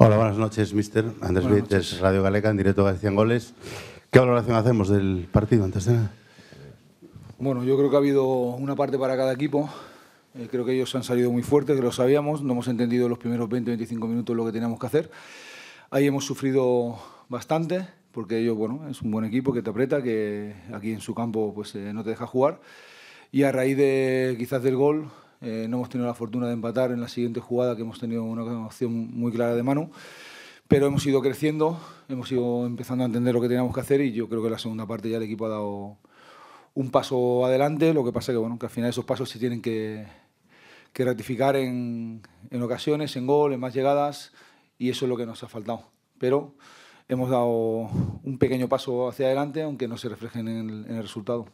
Hola, buenas noches, mister. Andrés Vites, Radio Galeca, en directo de 100 goles. ¿Qué valoración hacemos del partido antes de nada? Bueno, yo creo que ha habido una parte para cada equipo. Eh, creo que ellos han salido muy fuertes, que lo sabíamos. No hemos entendido los primeros 20-25 minutos lo que teníamos que hacer. Ahí hemos sufrido bastante, porque ellos, bueno, es un buen equipo que te aprieta, que aquí en su campo pues eh, no te deja jugar. Y a raíz de quizás del gol, eh, no hemos tenido la fortuna de empatar en la siguiente jugada, que hemos tenido una opción muy clara de mano. Pero hemos ido creciendo, hemos ido empezando a entender lo que teníamos que hacer y yo creo que la segunda parte ya el equipo ha dado un paso adelante. Lo que pasa que, bueno, que al final esos pasos se tienen que, ratificar en, ocasiones, en gol, en más llegadas y eso es lo que nos ha faltado. Pero hemos dado un pequeño paso hacia adelante, aunque no se reflejen en el resultado.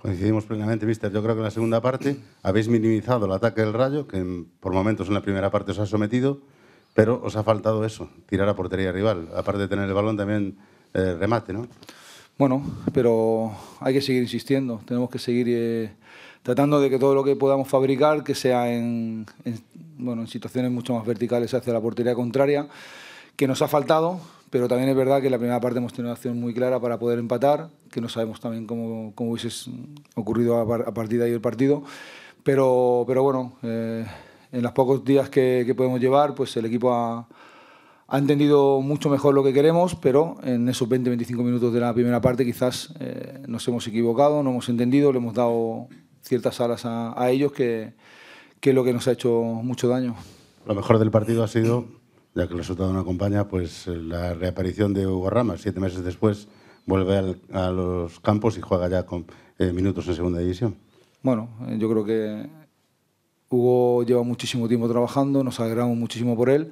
Coincidimos plenamente, mister. Yo creo que en la segunda parte habéis minimizado el ataque del Rayo, que por momentos en la primera parte os ha sometido, pero os ha faltado eso, tirar a portería rival. Aparte de tener el balón, también eh, remate, ¿no? Bueno, pero hay que seguir insistiendo. Tenemos que seguir eh, tratando de que todo lo que podamos fabricar, que sea en, en, bueno, en situaciones mucho más verticales hacia la portería contraria, que nos ha faltado pero también es verdad que en la primera parte hemos tenido una acción muy clara para poder empatar, que no sabemos también cómo, cómo hubiese ocurrido a, partir de ahí el partido, pero, pero bueno, eh, en los pocos días que, podemos llevar, pues el equipo ha, ha, entendido mucho mejor lo que queremos, pero en esos 20-25 minutos de la primera parte quizás eh, nos hemos equivocado, no hemos entendido, le hemos dado ciertas alas a, ellos que, que es lo que nos ha hecho mucho daño. Lo mejor del partido ha sido ya que el resultado no acompaña, pues eh, la reaparición de Hugo Ramos, siete meses después, vuelve a los campos y juega ya con eh, minutos en segunda división. Bueno, eh, yo creo que Hugo lleva muchísimo tiempo trabajando, nos alegramos muchísimo por él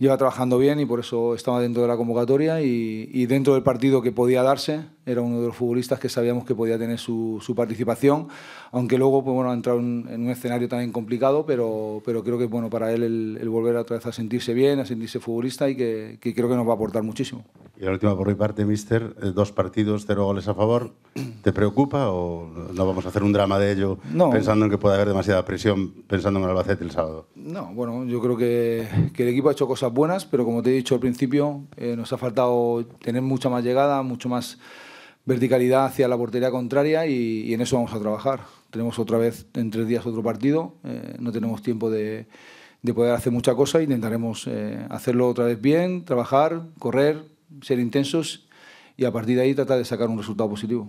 lleva trabajando bien y por eso estaba dentro de la convocatoria y, dentro del partido que podía darse, era uno de los futbolistas que sabíamos que podía tener su, participación, aunque luego pues, bueno, ha entrado en, un escenario también complicado, pero, pero creo que bueno, para él el, volver otra vez a sentirse bien, a sentirse futbolista y que, creo que nos va a aportar muchísimo. Y la última por mi parte, Mister, eh, dos partidos, cero goles a favor, ¿te preocupa o no vamos a hacer un drama de ello pensando en que puede haber demasiada presión pensando en el Albacete el sábado? No, bueno, yo creo que, que el equipo ha hecho cosas buenas, pero como te he dicho al principio, eh, nos ha faltado tener mucha más llegada, mucho más verticalidad hacia la portería contraria y, en eso vamos a trabajar. Tenemos otra vez en tres días otro partido, eh, no tenemos tiempo de, poder hacer mucha cosa, intentaremos eh, hacerlo otra vez bien, trabajar, correr, ser intensos y a partir de ahí tratar de sacar un resultado positivo.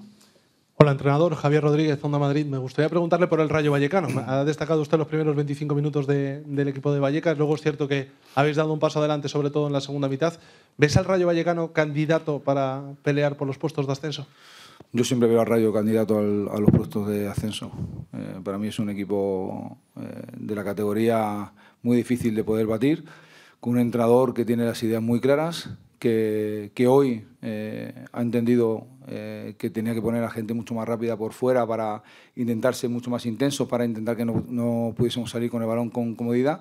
Hola, entrenador. Javier Rodríguez, Onda Madrid. Me gustaría preguntarle por el Rayo Vallecano. Ha destacado usted los primeros 25 minutos del equipo de Vallecas. Luego es cierto que habéis dado un paso adelante, sobre todo en la segunda mitad. ¿Ves al Rayo Vallecano candidato para pelear por los puestos de ascenso? Yo siempre veo al Rayo candidato a los puestos de ascenso. Eh, para mí es un equipo eh, de la categoría muy difícil de poder batir, con un entrenador que tiene las ideas muy claras que, hoy eh, ha entendido eh, que tenía que poner a gente mucho más rápida por fuera para intentar ser mucho más intenso, para intentar que no, pudiésemos salir con el balón con comodidad.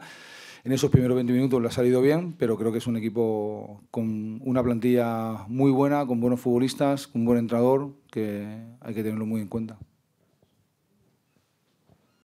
En esos primeros 20 minutos le ha salido bien, pero creo que es un equipo con una plantilla muy buena, con buenos futbolistas, con un buen entrenador, que hay que tenerlo muy en cuenta.